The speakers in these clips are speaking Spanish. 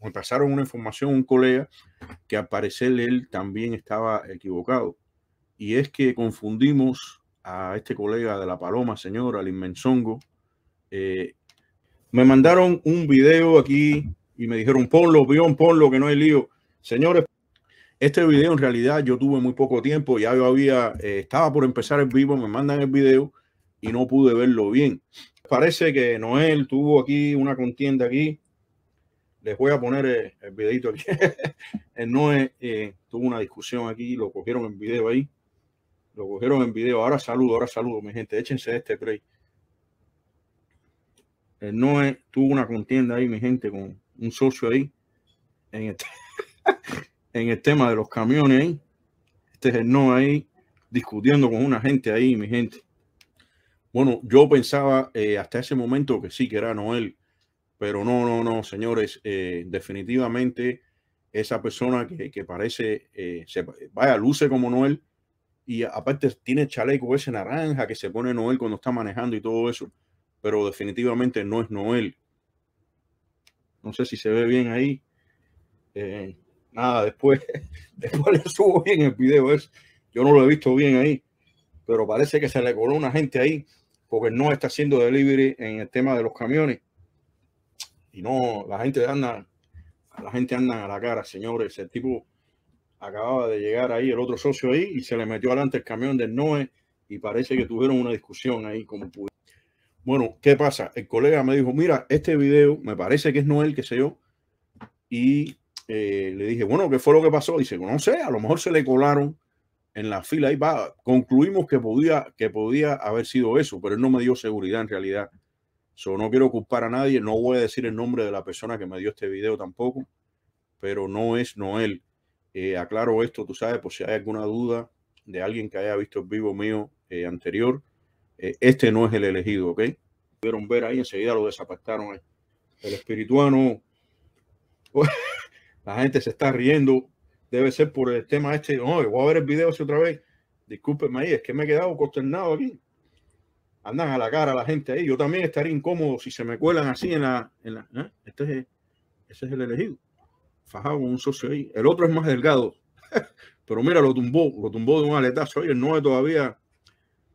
me pasaron una información, un colega, que al parecer él también estaba equivocado. Y es que confundimos a este colega de La Paloma, señor, al Inmensongo. Eh, me mandaron un video aquí y me dijeron, ponlo, un ponlo, que no hay lío. Señores, este video en realidad yo tuve muy poco tiempo, ya yo había, eh, estaba por empezar el vivo, me mandan el video y no pude verlo bien. Parece que Noel tuvo aquí una contienda aquí les voy a poner eh, el videito aquí. el Noé eh, tuvo una discusión aquí, lo cogieron en video ahí. Lo cogieron en video. Ahora saludo, ahora saludo, mi gente. Échense este break. El Noé tuvo una contienda ahí, mi gente, con un socio ahí. En el, tema de los camiones ahí. Este es el Noé ahí, discutiendo con una gente ahí, mi gente. Bueno, yo pensaba eh, hasta ese momento que sí, que era Noel pero no, no, no, señores, eh, definitivamente esa persona que, parece, eh, vaya, luce como Noel y aparte tiene chaleco ese naranja que se pone Noel cuando está manejando y todo eso, pero definitivamente no es Noel. No sé si se ve bien ahí. Eh, nada, después, después le subo bien el video. yo no lo he visto bien ahí, pero parece que se le coló una gente ahí porque no está haciendo delivery en el tema de los camiones y no, la gente anda, la gente anda a la cara, señores. El tipo acababa de llegar ahí, el otro socio ahí, y se le metió adelante el camión del Noé y parece que tuvieron una discusión ahí como Bueno, ¿qué pasa? El colega me dijo, mira, este video me parece que es Noel, qué sé yo. Y eh, le dije, bueno, ¿qué fue lo que pasó? Dice, no sé, a lo mejor se le colaron en la fila y va, concluimos que podía, que podía haber sido eso, pero él no me dio seguridad en realidad So, no quiero culpar a nadie, no voy a decir el nombre de la persona que me dio este video tampoco, pero no es Noel. Eh, aclaro esto, tú sabes, por si hay alguna duda de alguien que haya visto el vivo mío eh, anterior, eh, este no es el elegido, ¿ok? Pudieron ver ahí, enseguida lo desapactaron. El espirituano, la gente se está riendo, debe ser por el tema este, no, voy a ver el video si otra vez. discúlpenme ahí, es que me he quedado consternado aquí andan a la cara a la gente ahí. Yo también estaría incómodo si se me cuelan así en la. ¿eh? este es, ese es el elegido. Fajado con un socio ahí. El otro es más delgado. Pero mira, lo tumbó, lo tumbó de un aletazo ahí. El 9 todavía.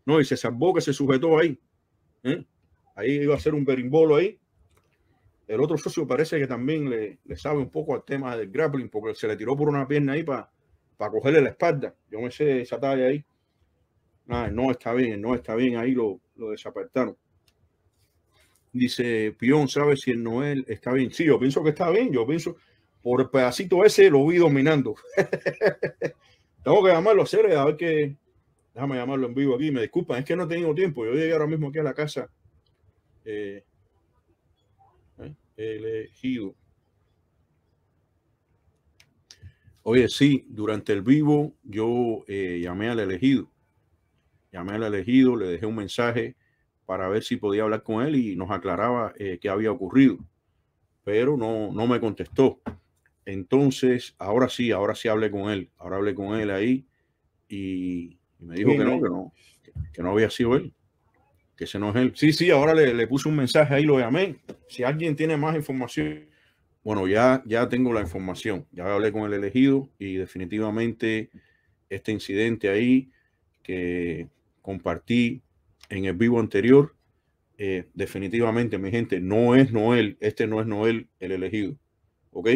No, y se salvó que se sujetó ahí. ¿eh? Ahí iba a ser un berimbolo ahí. El otro socio parece que también le, sabe un poco al tema del grappling, porque se le tiró por una pierna ahí para cogerle la espalda. Yo me sé esa talla ahí. Ah, no está bien, no está bien ahí lo, lo desapertaron. Dice Pion, ¿sabe si el Noel está bien? Sí, yo pienso que está bien. Yo pienso, por el pedacito ese lo vi dominando. Tengo que llamarlo a a ver qué... Déjame llamarlo en vivo aquí. Me disculpan, es que no he tenido tiempo. Yo llegué ahora mismo aquí a la casa. Eh, eh, elegido. Oye, sí, durante el vivo yo eh, llamé al elegido llamé al elegido, le dejé un mensaje para ver si podía hablar con él y nos aclaraba eh, qué había ocurrido, pero no, no me contestó. Entonces, ahora sí, ahora sí hablé con él, ahora hablé con él ahí y, me dijo que no, que no, que no había sido él, que ese no es él. Sí, sí, ahora le, le puse un mensaje ahí, lo llamé. Si alguien tiene más información, bueno, ya, ya tengo la información, ya hablé con el elegido y definitivamente este incidente ahí que compartí en el vivo anterior. Eh, definitivamente, mi gente, no es Noel, este no es Noel el elegido. ¿Ok?